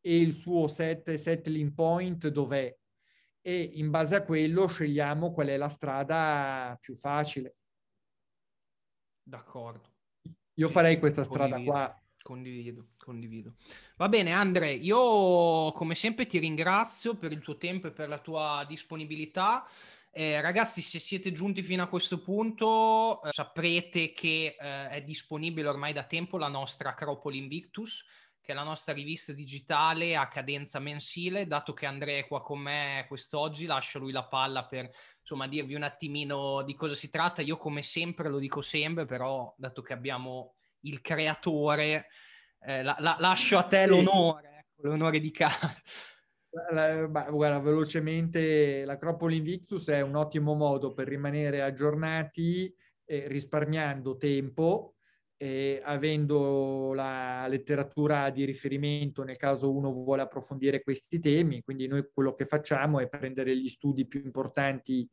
e il suo set, settling point dov'è e in base a quello scegliamo qual è la strada più facile. D'accordo. Io farei questa strada condivido, qua. Condivido, condivido. Va bene, Andre, io come sempre ti ringrazio per il tuo tempo e per la tua disponibilità. Eh, ragazzi, se siete giunti fino a questo punto, eh, saprete che eh, è disponibile ormai da tempo la nostra Acropoli Invictus che è la nostra rivista digitale a cadenza mensile. Dato che Andrea è qua con me quest'oggi, lascio lui la palla per insomma dirvi un attimino di cosa si tratta. Io, come sempre, lo dico sempre, però, dato che abbiamo il creatore, eh, la, la, lascio a te l'onore, ecco, l'onore di casa. Guarda, velocemente, l'Acropoli Invictus è un ottimo modo per rimanere aggiornati eh, risparmiando tempo eh, avendo la letteratura di riferimento nel caso uno vuole approfondire questi temi, quindi noi quello che facciamo è prendere gli studi più importanti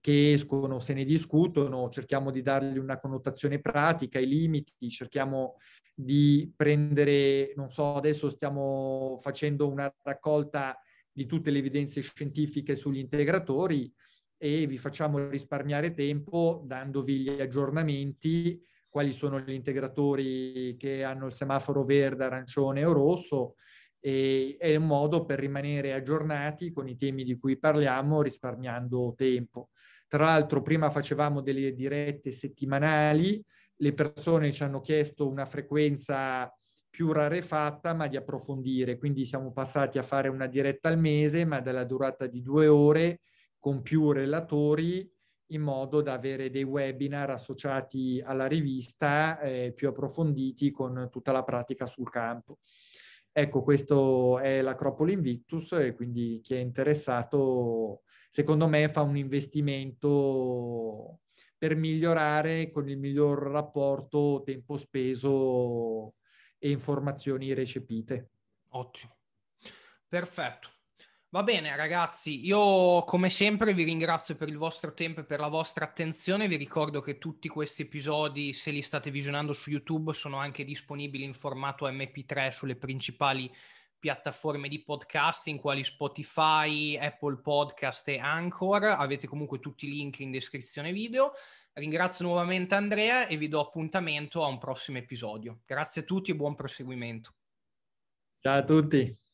che escono, se ne discutono, cerchiamo di dargli una connotazione pratica, i limiti, cerchiamo di prendere, non so, adesso stiamo facendo una raccolta di tutte le evidenze scientifiche sugli integratori e vi facciamo risparmiare tempo dandovi gli aggiornamenti quali sono gli integratori che hanno il semaforo verde, arancione o rosso e è un modo per rimanere aggiornati con i temi di cui parliamo risparmiando tempo. Tra l'altro prima facevamo delle dirette settimanali, le persone ci hanno chiesto una frequenza più rarefatta ma di approfondire, quindi siamo passati a fare una diretta al mese ma della durata di due ore con più relatori in modo da avere dei webinar associati alla rivista eh, più approfonditi con tutta la pratica sul campo. Ecco, questo è l'Acropoli Invictus e quindi chi è interessato, secondo me, fa un investimento per migliorare con il miglior rapporto tempo speso e informazioni recepite. Ottimo. Perfetto. Va bene ragazzi, io come sempre vi ringrazio per il vostro tempo e per la vostra attenzione, vi ricordo che tutti questi episodi, se li state visionando su YouTube, sono anche disponibili in formato MP3 sulle principali piattaforme di podcasting quali Spotify, Apple Podcast e Anchor. Avete comunque tutti i link in descrizione video. Ringrazio nuovamente Andrea e vi do appuntamento a un prossimo episodio. Grazie a tutti e buon proseguimento. Ciao a tutti.